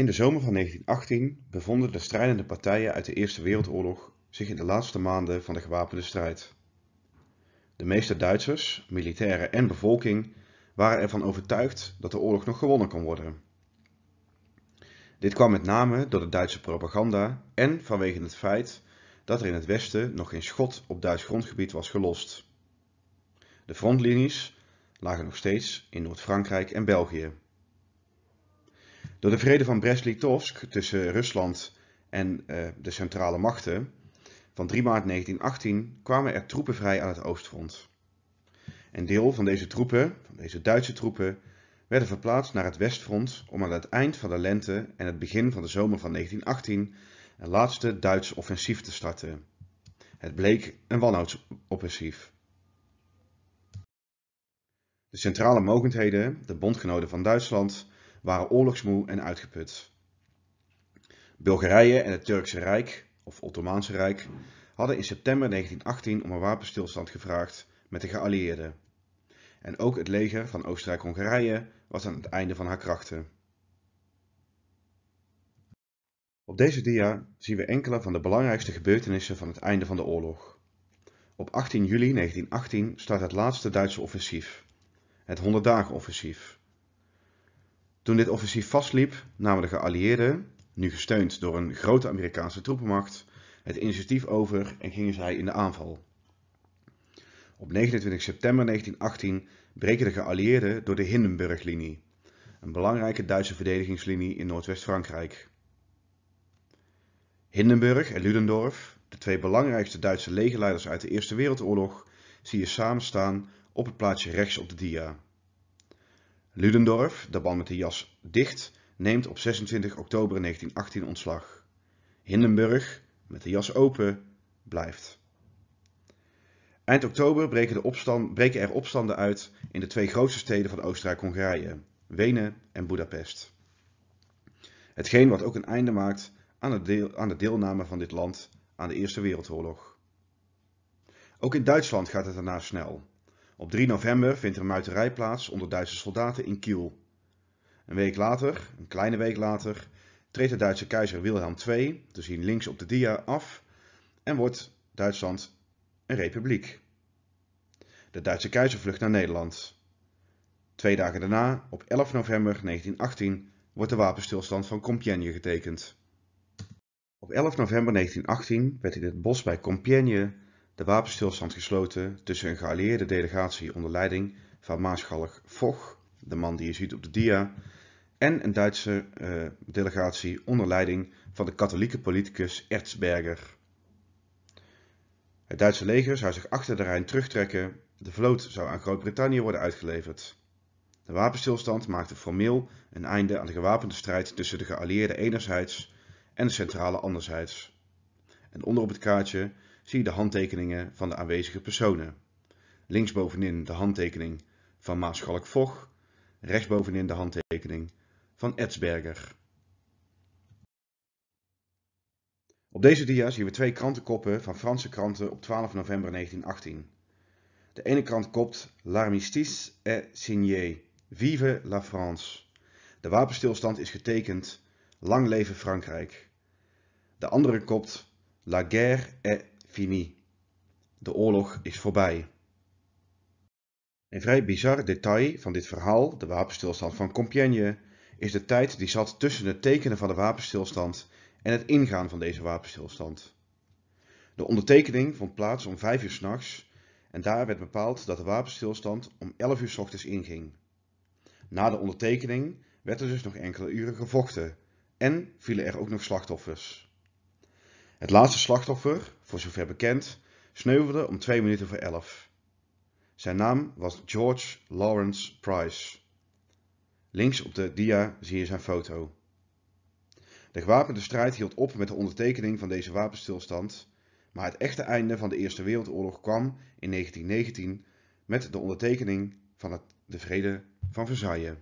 In de zomer van 1918 bevonden de strijdende partijen uit de Eerste Wereldoorlog zich in de laatste maanden van de gewapende strijd. De meeste Duitsers, militairen en bevolking waren ervan overtuigd dat de oorlog nog gewonnen kon worden. Dit kwam met name door de Duitse propaganda en vanwege het feit dat er in het Westen nog geen schot op Duits grondgebied was gelost. De frontlinies lagen nog steeds in Noord-Frankrijk en België. Door de vrede van Brest-Litovsk tussen Rusland en eh, de centrale machten van 3 maart 1918 kwamen er troepen vrij aan het oostfront. Een deel van deze troepen, van deze Duitse troepen, werden verplaatst naar het westfront om aan het eind van de lente en het begin van de zomer van 1918 een laatste Duits offensief te starten. Het bleek een wanhoudsoffensief. De centrale mogendheden, de bondgenoten van Duitsland, waren oorlogsmoe en uitgeput. Bulgarije en het Turkse Rijk, of Ottomaanse Rijk, hadden in september 1918 om een wapenstilstand gevraagd met de geallieerden. En ook het leger van Oostenrijk-Hongarije was aan het einde van haar krachten. Op deze dia zien we enkele van de belangrijkste gebeurtenissen van het einde van de oorlog. Op 18 juli 1918 start het laatste Duitse offensief, het 100 dagen offensief. Toen dit offensief vastliep, namen de geallieerden, nu gesteund door een grote Amerikaanse troepenmacht, het initiatief over en gingen zij in de aanval. Op 29 september 1918 breken de geallieerden door de Hindenburg-linie, een belangrijke Duitse verdedigingslinie in Noordwest-Frankrijk. Hindenburg en Ludendorff, de twee belangrijkste Duitse legerleiders uit de Eerste Wereldoorlog, zie je samen staan op het plaatje rechts op de dia. Ludendorff, de band met de jas dicht, neemt op 26 oktober 1918 ontslag. Hindenburg, met de jas open, blijft. Eind oktober breken, de opstand, er opstanden uit in de twee grootste steden van Oostenrijk-Hongarije, Wenen en Budapest. Hetgeen wat ook een einde maakt aan deel, aan de deelname van dit land aan de Eerste Wereldoorlog. Ook in Duitsland gaat het daarna snel. Op 3 november vindt er een muiterij plaats onder Duitse soldaten in Kiel. Een week later, een kleine week later, treedt de Duitse keizer Wilhelm II, te zien links op de dia, af en wordt Duitsland een republiek. De Duitse keizer vlucht naar Nederland. Twee dagen daarna, op 11 november 1918, wordt de wapenstilstand van Compiègne getekend. Op 11 november 1918 werd in het bos bij Compiègne de wapenstilstand gesloten tussen een geallieerde delegatie onder leiding van Maarschalk Foch, de man die je ziet op de dia, en een Duitse eh, delegatie onder leiding van de katholieke politicus Erzberger. Het Duitse leger zou zich achter de Rijn terugtrekken, de vloot zou aan Groot-Brittannië worden uitgeleverd. De wapenstilstand maakte formeel een einde aan de gewapende strijd tussen de geallieerden enerzijds en de centrale anderzijds. En onder op het kaartje zie je de handtekeningen van de aanwezige personen. Linksbovenin de handtekening van Maarschalk rechts rechtsbovenin de handtekening van Edsberger. Op deze dia zien we twee krantenkoppen van Franse kranten op 12 november 1918. De ene krant kopt L'armistice est signé. Vive la France. De wapenstilstand is getekend. Lang leven Frankrijk. De andere kopt La guerre est fini. De oorlog is voorbij. Een vrij bizar detail van dit verhaal, de wapenstilstand van Compiègne, is de tijd die zat tussen het tekenen van de wapenstilstand en het ingaan van deze wapenstilstand. De ondertekening vond plaats om 5 uur s'nachts en daar werd bepaald dat de wapenstilstand om 11 uur s ochtends inging. Na de ondertekening werden er dus nog enkele uren gevochten en vielen er ook nog slachtoffers. Het laatste slachtoffer, voor zover bekend, sneuvelde om twee minuten voor elf. Zijn naam was George Lawrence Price. Links op de dia zie je zijn foto. De gewapende strijd hield op met de ondertekening van deze wapenstilstand, maar het echte einde van de Eerste Wereldoorlog kwam in 1919 met de ondertekening van het, de Vrede van Versailles.